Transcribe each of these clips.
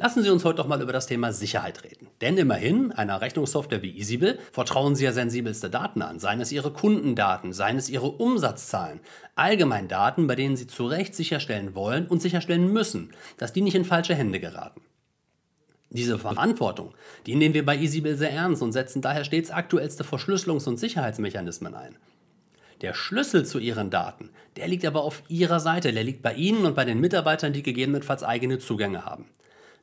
Lassen Sie uns heute doch mal über das Thema Sicherheit reden. Denn immerhin, einer Rechnungssoftware wie Easybill vertrauen Sie ja sensibelste Daten an, seien es Ihre Kundendaten, seien es Ihre Umsatzzahlen, allgemein Daten, bei denen Sie zu Recht sicherstellen wollen und sicherstellen müssen, dass die nicht in falsche Hände geraten. Diese Verantwortung, die nehmen wir bei Easybill sehr ernst und setzen daher stets aktuellste Verschlüsselungs- und Sicherheitsmechanismen ein. Der Schlüssel zu Ihren Daten, der liegt aber auf Ihrer Seite, der liegt bei Ihnen und bei den Mitarbeitern, die gegebenenfalls eigene Zugänge haben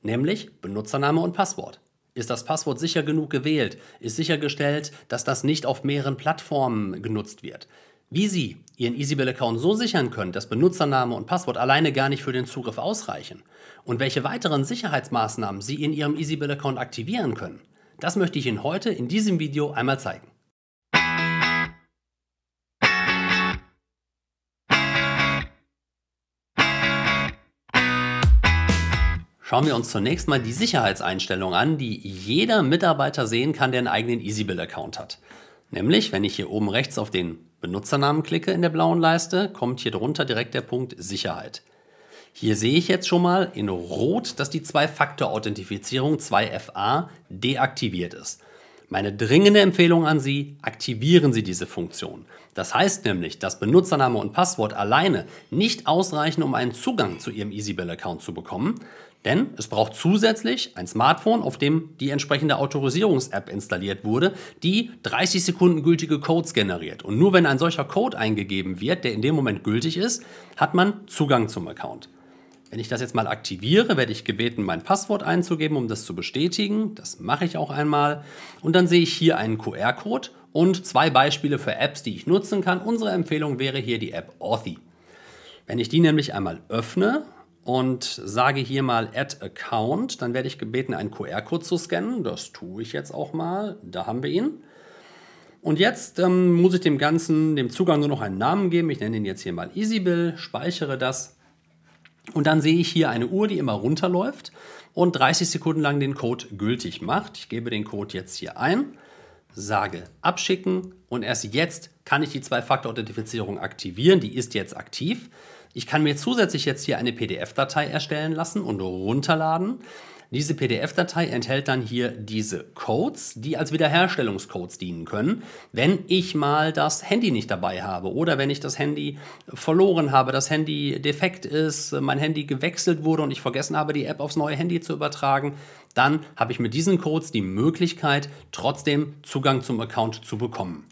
nämlich Benutzername und Passwort. Ist das Passwort sicher genug gewählt? Ist sichergestellt, dass das nicht auf mehreren Plattformen genutzt wird? Wie Sie Ihren EasyBill-Account so sichern können, dass Benutzername und Passwort alleine gar nicht für den Zugriff ausreichen und welche weiteren Sicherheitsmaßnahmen Sie in Ihrem EasyBill-Account aktivieren können, das möchte ich Ihnen heute in diesem Video einmal zeigen. Schauen wir uns zunächst mal die Sicherheitseinstellung an, die jeder Mitarbeiter sehen kann, der einen eigenen easybill account hat. Nämlich, wenn ich hier oben rechts auf den Benutzernamen klicke in der blauen Leiste, kommt hier drunter direkt der Punkt Sicherheit. Hier sehe ich jetzt schon mal in Rot, dass die Zwei-Faktor-Authentifizierung 2FA deaktiviert ist. Meine dringende Empfehlung an Sie, aktivieren Sie diese Funktion. Das heißt nämlich, dass Benutzername und Passwort alleine nicht ausreichen, um einen Zugang zu Ihrem EasyBill-Account zu bekommen. Denn es braucht zusätzlich ein Smartphone, auf dem die entsprechende Autorisierungs-App installiert wurde, die 30 Sekunden gültige Codes generiert. Und nur wenn ein solcher Code eingegeben wird, der in dem Moment gültig ist, hat man Zugang zum Account. Wenn ich das jetzt mal aktiviere, werde ich gebeten, mein Passwort einzugeben, um das zu bestätigen. Das mache ich auch einmal. Und dann sehe ich hier einen QR-Code und zwei Beispiele für Apps, die ich nutzen kann. Unsere Empfehlung wäre hier die App Authy. Wenn ich die nämlich einmal öffne, und sage hier mal Add Account. Dann werde ich gebeten, einen QR-Code zu scannen. Das tue ich jetzt auch mal. Da haben wir ihn. Und jetzt ähm, muss ich dem Ganzen, dem Zugang nur noch einen Namen geben. Ich nenne ihn jetzt hier mal EasyBill, speichere das. Und dann sehe ich hier eine Uhr, die immer runterläuft und 30 Sekunden lang den Code gültig macht. Ich gebe den Code jetzt hier ein, sage abschicken und erst jetzt kann ich die Zwei-Faktor-Authentifizierung aktivieren. Die ist jetzt aktiv. Ich kann mir zusätzlich jetzt hier eine PDF-Datei erstellen lassen und runterladen. Diese PDF-Datei enthält dann hier diese Codes, die als Wiederherstellungscodes dienen können, wenn ich mal das Handy nicht dabei habe oder wenn ich das Handy verloren habe, das Handy defekt ist, mein Handy gewechselt wurde und ich vergessen habe, die App aufs neue Handy zu übertragen, dann habe ich mit diesen Codes die Möglichkeit, trotzdem Zugang zum Account zu bekommen.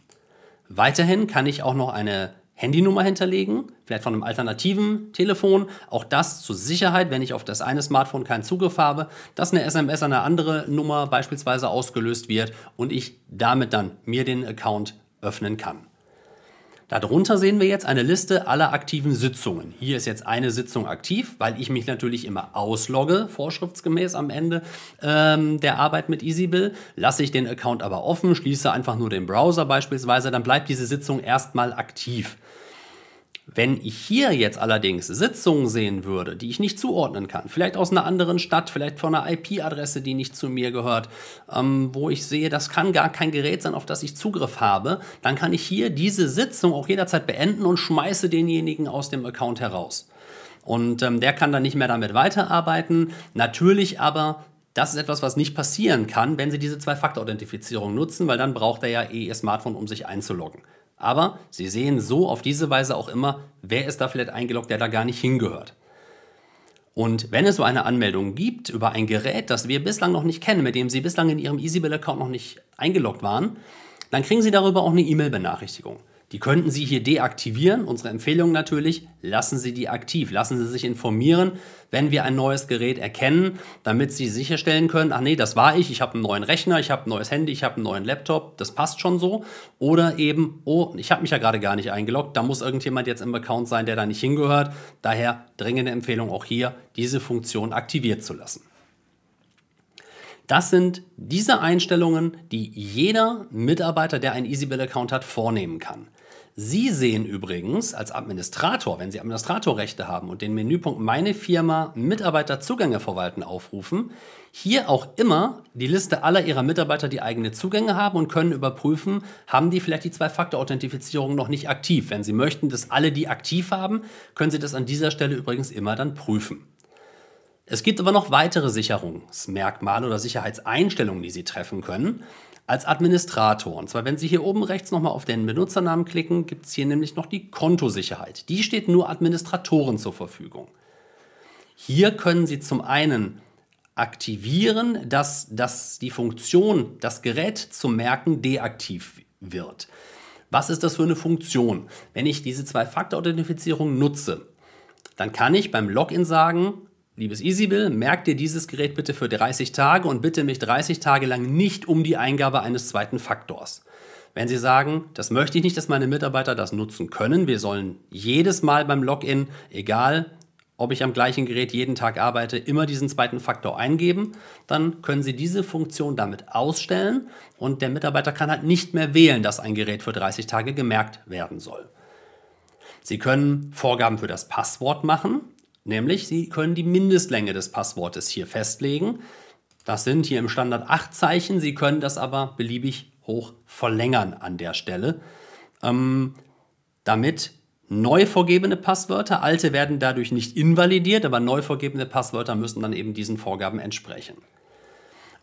Weiterhin kann ich auch noch eine Handynummer hinterlegen, vielleicht von einem alternativen Telefon. Auch das zur Sicherheit, wenn ich auf das eine Smartphone keinen Zugriff habe, dass eine SMS an eine andere Nummer beispielsweise ausgelöst wird und ich damit dann mir den Account öffnen kann. Darunter sehen wir jetzt eine Liste aller aktiven Sitzungen. Hier ist jetzt eine Sitzung aktiv, weil ich mich natürlich immer auslogge, vorschriftsgemäß am Ende ähm, der Arbeit mit EasyBill. Lasse ich den Account aber offen, schließe einfach nur den Browser beispielsweise, dann bleibt diese Sitzung erstmal aktiv. Wenn ich hier jetzt allerdings Sitzungen sehen würde, die ich nicht zuordnen kann, vielleicht aus einer anderen Stadt, vielleicht von einer IP-Adresse, die nicht zu mir gehört, ähm, wo ich sehe, das kann gar kein Gerät sein, auf das ich Zugriff habe, dann kann ich hier diese Sitzung auch jederzeit beenden und schmeiße denjenigen aus dem Account heraus. Und ähm, der kann dann nicht mehr damit weiterarbeiten. Natürlich aber das ist etwas, was nicht passieren kann, wenn Sie diese Zwei-Faktor-Authentifizierung nutzen, weil dann braucht er ja eh Ihr Smartphone, um sich einzuloggen. Aber Sie sehen so auf diese Weise auch immer, wer ist da vielleicht eingeloggt, der da gar nicht hingehört. Und wenn es so eine Anmeldung gibt über ein Gerät, das wir bislang noch nicht kennen, mit dem Sie bislang in Ihrem EasyBill-Account noch nicht eingeloggt waren, dann kriegen Sie darüber auch eine E-Mail-Benachrichtigung. Die könnten Sie hier deaktivieren. Unsere Empfehlung natürlich, lassen Sie die aktiv. Lassen Sie sich informieren, wenn wir ein neues Gerät erkennen, damit Sie sicherstellen können, ach nee, das war ich, ich habe einen neuen Rechner, ich habe ein neues Handy, ich habe einen neuen Laptop, das passt schon so. Oder eben, oh, ich habe mich ja gerade gar nicht eingeloggt, da muss irgendjemand jetzt im Account sein, der da nicht hingehört. Daher dringende Empfehlung auch hier, diese Funktion aktiviert zu lassen. Das sind diese Einstellungen, die jeder Mitarbeiter, der einen EasyBill-Account hat, vornehmen kann. Sie sehen übrigens als Administrator, wenn Sie Administratorrechte haben und den Menüpunkt Meine Firma Mitarbeiterzugänge verwalten aufrufen, hier auch immer die Liste aller Ihrer Mitarbeiter, die eigene Zugänge haben und können überprüfen, haben die vielleicht die Zwei-Faktor-Authentifizierung noch nicht aktiv. Wenn Sie möchten, dass alle die aktiv haben, können Sie das an dieser Stelle übrigens immer dann prüfen. Es gibt aber noch weitere Sicherungsmerkmale oder Sicherheitseinstellungen, die Sie treffen können als Administrator. Und zwar, wenn Sie hier oben rechts nochmal auf den Benutzernamen klicken, gibt es hier nämlich noch die Kontosicherheit. Die steht nur Administratoren zur Verfügung. Hier können Sie zum einen aktivieren, dass, dass die Funktion, das Gerät zu Merken deaktiv wird. Was ist das für eine Funktion? Wenn ich diese Zwei-Faktor-Authentifizierung nutze, dann kann ich beim Login sagen, Liebes Easybill, merk dir dieses Gerät bitte für 30 Tage und bitte mich 30 Tage lang nicht um die Eingabe eines zweiten Faktors. Wenn Sie sagen, das möchte ich nicht, dass meine Mitarbeiter das nutzen können, wir sollen jedes Mal beim Login, egal ob ich am gleichen Gerät jeden Tag arbeite, immer diesen zweiten Faktor eingeben, dann können Sie diese Funktion damit ausstellen und der Mitarbeiter kann halt nicht mehr wählen, dass ein Gerät für 30 Tage gemerkt werden soll. Sie können Vorgaben für das Passwort machen. Nämlich, Sie können die Mindestlänge des Passwortes hier festlegen. Das sind hier im Standard 8 Zeichen. Sie können das aber beliebig hoch verlängern an der Stelle, ähm, damit neu vorgebene Passwörter, alte werden dadurch nicht invalidiert, aber neu vorgebene Passwörter müssen dann eben diesen Vorgaben entsprechen.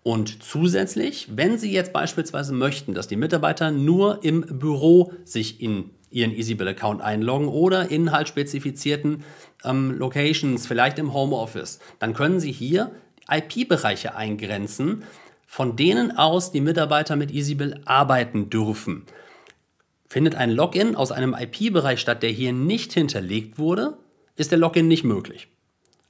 Und zusätzlich, wenn Sie jetzt beispielsweise möchten, dass die Mitarbeiter nur im Büro sich in ihren EasyBill-Account einloggen oder in halt spezifizierten ähm, Locations, vielleicht im Homeoffice. Dann können Sie hier IP-Bereiche eingrenzen, von denen aus die Mitarbeiter mit EasyBill arbeiten dürfen. Findet ein Login aus einem IP-Bereich statt, der hier nicht hinterlegt wurde, ist der Login nicht möglich.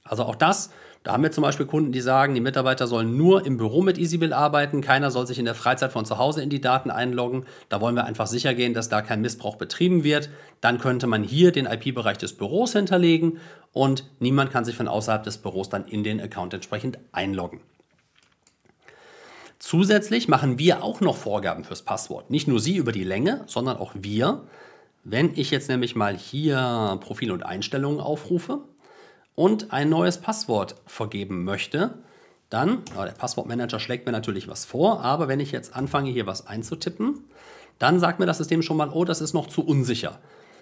Also auch das, da haben wir zum Beispiel Kunden, die sagen, die Mitarbeiter sollen nur im Büro mit EasyBill arbeiten, keiner soll sich in der Freizeit von zu Hause in die Daten einloggen. Da wollen wir einfach sicher gehen, dass da kein Missbrauch betrieben wird. Dann könnte man hier den IP-Bereich des Büros hinterlegen und niemand kann sich von außerhalb des Büros dann in den Account entsprechend einloggen. Zusätzlich machen wir auch noch Vorgaben fürs Passwort. Nicht nur Sie über die Länge, sondern auch wir. Wenn ich jetzt nämlich mal hier Profil und Einstellungen aufrufe, und ein neues Passwort vergeben möchte, dann, oh, der Passwortmanager schlägt mir natürlich was vor, aber wenn ich jetzt anfange, hier was einzutippen, dann sagt mir das System schon mal, oh, das ist noch zu unsicher.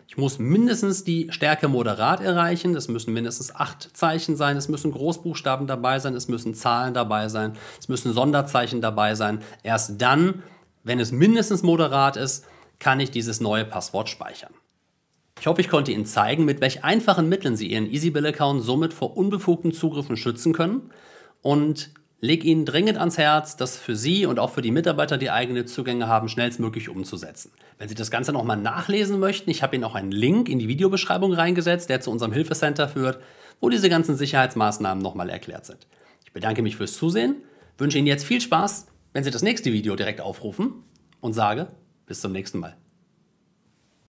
Ich muss mindestens die Stärke moderat erreichen. Es müssen mindestens acht Zeichen sein. Es müssen Großbuchstaben dabei sein. Es müssen Zahlen dabei sein. Es müssen Sonderzeichen dabei sein. Erst dann, wenn es mindestens moderat ist, kann ich dieses neue Passwort speichern. Ich hoffe, ich konnte Ihnen zeigen, mit welch einfachen Mitteln Sie Ihren EasyBill-Account somit vor unbefugten Zugriffen schützen können und lege Ihnen dringend ans Herz, das für Sie und auch für die Mitarbeiter, die eigene Zugänge haben, schnellstmöglich umzusetzen. Wenn Sie das Ganze nochmal nachlesen möchten, ich habe Ihnen auch einen Link in die Videobeschreibung reingesetzt, der zu unserem Hilfecenter führt, wo diese ganzen Sicherheitsmaßnahmen nochmal erklärt sind. Ich bedanke mich fürs Zusehen, wünsche Ihnen jetzt viel Spaß, wenn Sie das nächste Video direkt aufrufen und sage bis zum nächsten Mal.